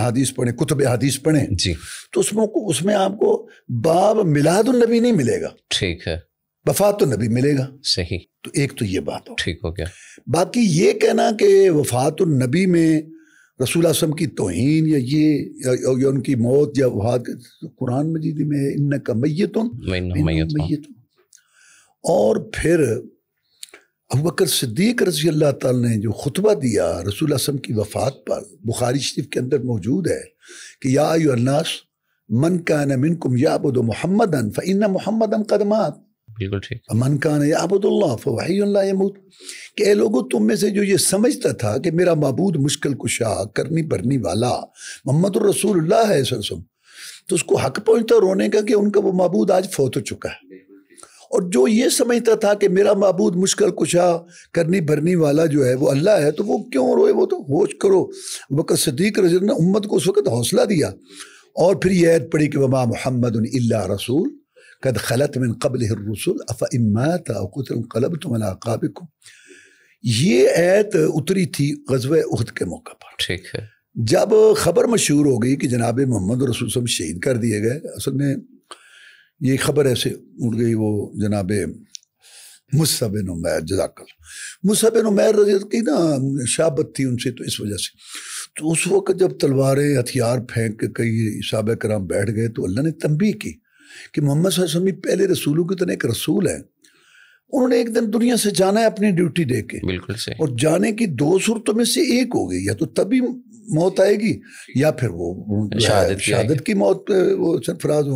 احادیث پڑھیں کتب احادیث پڑھیں جی تو اس میں اس میں آپ کو باب میلاد النبی نہیں ملے گا ٹھیک ہے وفات النبی ملے گا صحیح تو ایک تو یہ بات ہو ٹھیک ہو گیا باقی یہ کہنا کہ وفات النبی میں رسول اعظم کی توہین یا یہ یا, یا, ان کی موت یا وفات قرآن مجید میں ان کا میتون اور پھر ابوبکر صدیق رضی اللہ تعالیٰ نے جو خطبہ دیا رسول اللہ وسلم کی وفات پر بخاری شریف کے اندر موجود ہے کہ یا الناس من کان کم یعبد و محمد محمد ان قدمات بالکل ٹھیک من کان یا ابود اللہ فاحی اللہ کہ اے لوگوں تم میں سے جو یہ سمجھتا تھا کہ میرا معبود مشکل کشا کرنی بھرنی والا محمد الرسول اللہ ہے وسلم تو اس کو حق پہنچتا رونے کا کہ ان کا وہ معبود آج فوت ہو چکا ہے اور جو یہ سمجھتا تھا کہ میرا معبود مشکل کشا کرنی بھرنی والا جو ہے وہ اللہ ہے تو وہ کیوں روئے وہ تو ہوش کرو بکر صدیق رضی نے امت کو اس وقت حوصلہ دیا اور پھر یہ عید پڑی کہ وما محمد اللہ رسول قد خلط من قبل رسول اف امات قلب القلب تم کو یہ ایت اتری تھی غزو عہد کے موقع پر ٹھیک ہے جب خبر مشہور ہو گئی کہ جناب محمد رسول صلی اللہ علیہ وسلم شہید کر دیے گئے اصل میں یہ خبر ایسے اڑ گئی وہ جناب مصحب مصحب نمیر کی نا شابت تھی ان سے تو اس وجہ سے تو اس وقت جب تلواریں ہتھیار پھینک کے کئی صحابہ کرام بیٹھ گئے تو اللہ نے تنبیہ کی کہ محمد صلی اللہ علیہ وسلم پہلے رسولوں کی طرح ایک رسول ہے انہوں نے ایک دن دنیا سے جانا ہے اپنی ڈیوٹی دے کے بالکل اور جانے کی دو صورتوں میں سے ایک ہو گئی ہے تو تبھی موت آئے گی جی۔ یا پھر وہ وہ شہادت, شہادت کی موت فراز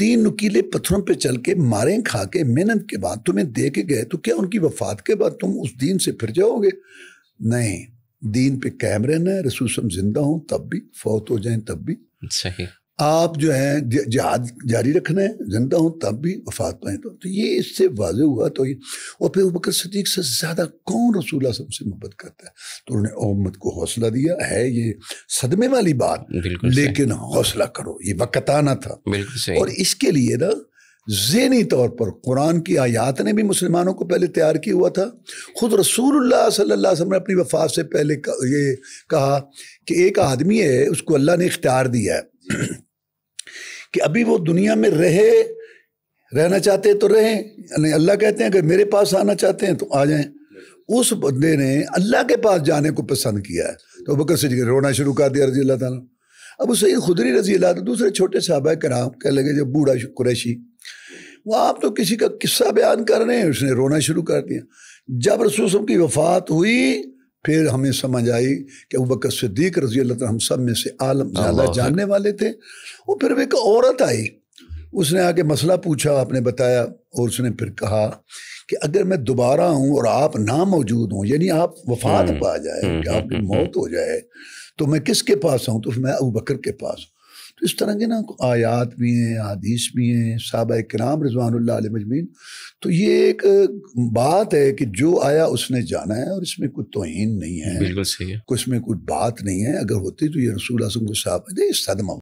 دین نکیلے پتھروں پہ چل کے مارے کھا کے محنت کے بعد تمہیں دے کے گئے تو کیا ان کی وفات کے بعد تم اس دین سے پھر جاؤ گے نہیں دین پہ کیمرے نہ رسوسم زندہ ہوں تب بھی فوت ہو جائیں تب بھی صحیح آپ جو ہیں جہاد جاری رکھنا ہے زندہ ہوں تب بھی وفات پائیں تو تو یہ اس سے واضح ہوا تو یہ اور پھر بکر صدیق سے زیادہ کون رسول اللہ سب سے محبت کرتا ہے تو انہوں نے احمد کو حوصلہ دیا ہے یہ صدمے والی بات لیکن حوصلہ کرو یہ وقت آنا تھا اور اس کے لیے نا ذہنی طور پر قرآن کی آیات نے بھی مسلمانوں کو پہلے تیار کیا ہوا تھا خود رسول اللہ صلی اللہ علیہ وسلم نے اپنی وفات سے پہلے یہ کہا کہ ایک آدمی ہے اس کو اللہ نے اختیار دیا ہے کہ ابھی وہ دنیا میں رہے رہنا چاہتے تو رہیں نہیں یعنی اللہ کہتے ہیں اگر میرے پاس آنا چاہتے ہیں تو آ جائیں اس بندے نے اللہ کے پاس جانے کو پسند کیا ہے تو بکر صدیق رونا شروع کر دیا رضی اللہ تعالیٰ ابو سعید خدری رضی اللہ تو دوسرے چھوٹے صحابہ کرام نام کہہ لگے جب بوڑھا قریشی وہ آپ تو کسی کا قصہ بیان کر رہے ہیں اس نے رونا شروع کر دیا جب رسوس کی وفات ہوئی پھر ہمیں سمجھ آئی کہ ابکر صدیق رضی اللہ تعالیٰ سب میں سے عالم زیادہ جاننے والے تھے وہ پھر ایک عورت آئی اس نے آ کے مسئلہ پوچھا آپ نے بتایا اور اس نے پھر کہا کہ اگر میں دوبارہ ہوں اور آپ نا موجود ہوں یعنی آپ وفات پا جائے کہ آپ کی موت ہو جائے تو میں کس کے پاس ہوں تو میں ابو بکر کے پاس ہوں تو اس طرح کے نا آیات بھی ہیں حدیث بھی ہیں صحابہ کرام رضوان اللہ علیہ مجمین تو یہ ایک بات ہے کہ جو آیا اس نے جانا ہے اور اس میں کوئی توہین نہیں ہے بالکل صحیح ہے اس میں کوئی بات نہیں ہے اگر ہوتی تو یہ رسول اعظم کو صاحب ہے دے صدمہ